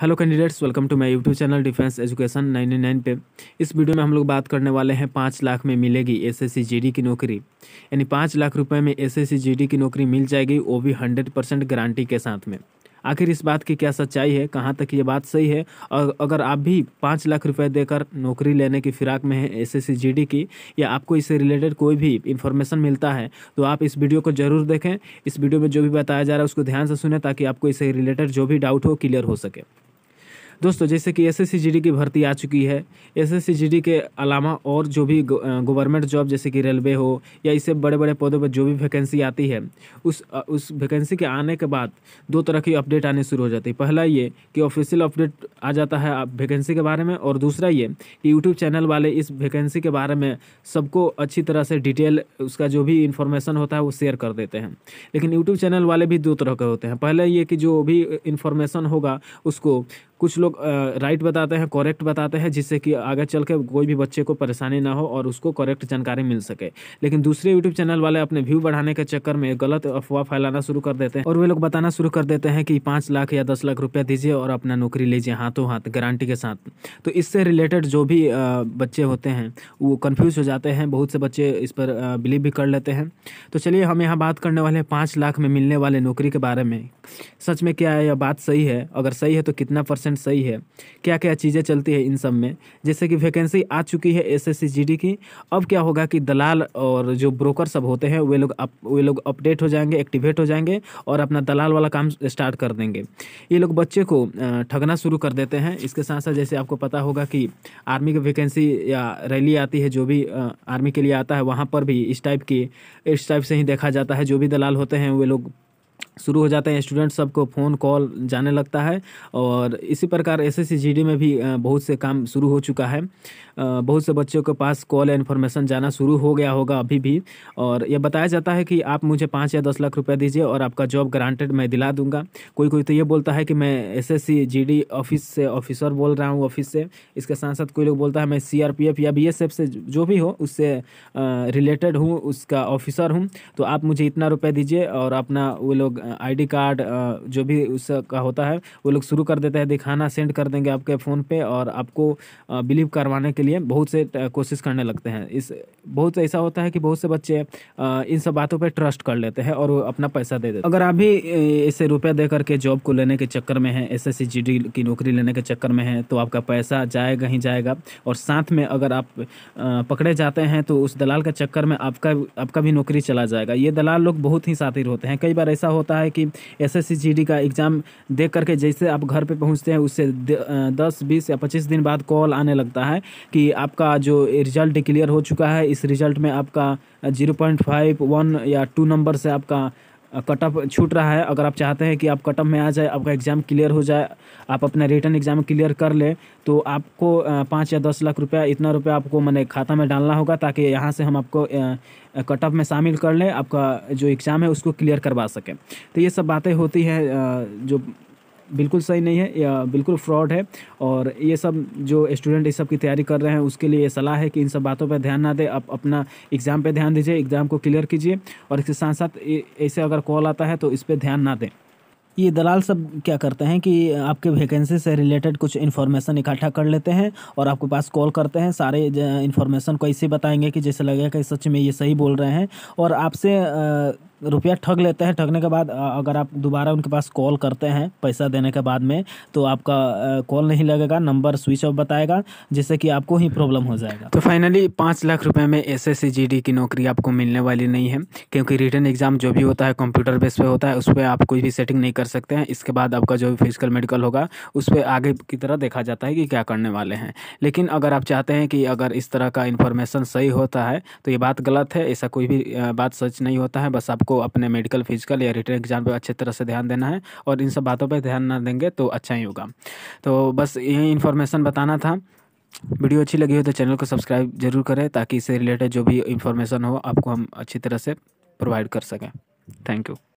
hello candidates welcome to my YouTube channel defence education 99 पे इस video में हम लोग बात करने वाले हैं पाँच लाख में मिलेगी एसएससी जीडी की नौकरी यानी पाँच लाख रुपए में एसएससी जीडी की नौकरी मिल जाएगी वो भी हंड्रेड परसेंट गारंटी के साथ में आखिर इस बात की क्या सच्चाई है कहाँ तक ये बात सही है और अगर आप भी पाँच लाख रुपए देकर नौकरी लेने की फिराक में हैं एस एस की या आपको इससे रिलेटेड कोई भी इन्फॉर्मेशन मिलता है तो आप इस वीडियो को ज़रूर देखें इस वीडियो में जो भी बताया जा रहा है उसको ध्यान से सुने ताकि आपको इससे रिलेटेड जो भी डाउट हो क्लियर हो सके दोस्तों जैसे कि एस एस की भर्ती आ चुकी है एस एस के अलावा और जो भी गवर्नमेंट जॉब जैसे कि रेलवे हो या इससे बड़े बड़े पौधों पर जो भी वैकेंसी आती है उस उस वैकेंसी के आने के बाद दो तरह की अपडेट आने शुरू हो जाती है पहला ये कि ऑफिशियल अपडेट आ जाता है वैकेंसी के बारे में और दूसरा ये कि यूट्यूब चैनल वाले इस वैकेंसी के बारे में सबको अच्छी तरह से डिटेल उसका जो भी इन्फॉर्मेशन होता है वो शेयर कर देते हैं लेकिन यूट्यूब चैनल वाले भी दो तरह के होते हैं पहले ये कि जो भी इन्फॉर्मेशन होगा उसको कुछ लोग राइट बताते हैं करेक्ट बताते हैं जिससे कि आगे चल के कोई भी बच्चे को परेशानी ना हो और उसको करेक्ट जानकारी मिल सके लेकिन दूसरे यूट्यूब चैनल वाले अपने व्यू बढ़ाने के चक्कर में गलत अफवाह फैलाना शुरू कर देते हैं और वे लोग बताना शुरू कर देते हैं कि पाँच लाख या दस लाख रुपया दीजिए और अपना नौकरी लीजिए हाथों हाथ गारंटी के साथ तो इससे रिलेटेड जो भी बच्चे होते हैं वो कन्फ्यूज़ हो जाते हैं बहुत से बच्चे इस पर बिलीव भी कर लेते हैं तो चलिए हम यहाँ बात करने वाले हैं पाँच लाख में मिलने वाले नौकरी के बारे में सच में क्या है यह बात सही है अगर सही है तो कितना परसेंट परसेंट सही है क्या क्या चीज़ें चलती है इन सब में जैसे कि वैकेंसी आ चुकी है एस एस की अब क्या होगा कि दलाल और जो ब्रोकर सब होते हैं वे लोग अप वे लोग अपडेट हो जाएंगे एक्टिवेट हो जाएंगे और अपना दलाल वाला काम स्टार्ट कर देंगे ये लोग बच्चे को ठगना शुरू कर देते हैं इसके साथ साथ जैसे आपको पता होगा कि आर्मी की वैकेंसी या रैली आती है जो भी आर्मी के लिए आता है वहाँ पर भी इस टाइप की इस टाइप से ही देखा जाता है जो भी दलाल होते हैं वे लोग शुरू हो जाते हैं स्टूडेंट सबको फ़ोन कॉल जाने लगता है और इसी प्रकार एस एस में भी बहुत से काम शुरू हो चुका है बहुत से बच्चों के पास कॉल या इन्फॉर्मेशन जाना शुरू हो गया होगा अभी भी और यह बताया जाता है कि आप मुझे पाँच या दस लाख रुपया दीजिए और आपका जॉब ग्रांटेड मैं दिला दूंगा कोई कोई तो ये बोलता है कि मैं एस एस ऑफिस से ऑफिसर बोल रहा हूँ ऑफिस से इसके साथ साथ कोई लोग बोलता है मैं सी या बी से जो भी हो उससे रिलेटेड हूँ उसका ऑफिसर हूँ तो आप मुझे इतना रुपये दीजिए और अपना वो लोग आईडी कार्ड जो भी उसका होता है वो लोग शुरू कर देते हैं दिखाना सेंड कर देंगे आपके फ़ोन पे और आपको बिलीव करवाने के लिए बहुत से कोशिश करने लगते हैं इस बहुत ऐसा होता है कि बहुत से बच्चे इन सब बातों पर ट्रस्ट कर लेते हैं और अपना पैसा दे देते अगर आप भी इसे रुपया दे करके जॉब को लेने के चक्कर में है एस एस की नौकरी लेने के चक्कर में है तो आपका पैसा जाएगा ही जाएगा और साथ में अगर आप पकड़े जाते हैं तो उस दलाल के चक्कर में आपका आपका भी नौकरी चला जाएगा ये दलाल लोग बहुत ही सातिर होते हैं कई बार ऐसा होता होता है कि एस एस का एग्ज़ाम देख करके जैसे आप घर पे पहुंचते हैं उससे दस बीस या पच्चीस दिन बाद कॉल आने लगता है कि आपका जो रिज़ल्ट क्लियर हो चुका है इस रिज़ल्ट में आपका जीरो पॉइंट फाइव वन या टू नंबर से आपका कट ऑफ छूट रहा है अगर आप चाहते हैं कि आप कट ऑफ में आ जाए आपका एग्ज़ाम क्लियर हो जाए आप अपना रिटर्न एग्ज़ाम क्लियर कर लें तो आपको पाँच या दस लाख रुपया इतना रुपया आपको मैंने खाता में डालना होगा ताकि यहाँ से हम आपको कट ऑफ में शामिल कर लें आपका जो एग्ज़ाम है उसको क्लियर करवा सकें तो ये सब बातें होती हैं जो बिल्कुल सही नहीं है या बिल्कुल फ्रॉड है और ये सब जो स्टूडेंट इस सब की तैयारी कर रहे हैं उसके लिए सलाह है कि इन सब बातों पर ध्यान ना दें आप अपना एग्ज़ाम पर ध्यान दीजिए एग्ज़ाम को क्लियर कीजिए और इसके साथ साथ ऐसे अगर कॉल आता है तो इस पर ध्यान ना दें ये दलाल सब क्या करते हैं कि आपके वैकेंसी से रिलेटेड कुछ इन्फॉर्मेशन इकट्ठा कर लेते हैं और आपके पास कॉल करते हैं सारे इन्फॉर्मेशन को ऐसे बताएंगे कि जैसे लगेगा कि सच में ये सही बोल रहे हैं और आपसे रुपया ठग लेते हैं ठगने के बाद अगर आप दोबारा उनके पास कॉल करते हैं पैसा देने के बाद में तो आपका कॉल नहीं लगेगा नंबर स्विच ऑफ बताएगा जिससे कि आपको ही प्रॉब्लम हो जाएगा तो फाइनली पाँच लाख रुपये में एस एस की नौकरी आपको मिलने वाली नहीं है क्योंकि रिटर्न एग्जाम जो भी होता है कंप्यूटर बेस पे होता है उस पर आप कोई भी सेटिंग नहीं कर सकते हैं इसके बाद आपका जो भी फिजिकल मेडिकल होगा उस पर आगे की तरह देखा जाता है कि क्या करने वाले हैं लेकिन अगर आप चाहते हैं कि अगर इस तरह का इन्फॉर्मेशन सही होता है तो ये बात गलत है ऐसा कोई भी बात सच नहीं होता है बस आपको आपको अपने मेडिकल फिजिकल या रिटर्न एग्जाम पर अच्छे तरह से ध्यान देना है और इन सब बातों पर ध्यान ना देंगे तो अच्छा ही होगा तो बस यही इन्फॉर्मेशन बताना था वीडियो अच्छी लगी हो तो चैनल को सब्सक्राइब जरूर करें ताकि इससे रिलेटेड जो भी इन्फॉर्मेशन हो आपको हम अच्छी तरह से प्रोवाइड कर सकें थैंक यू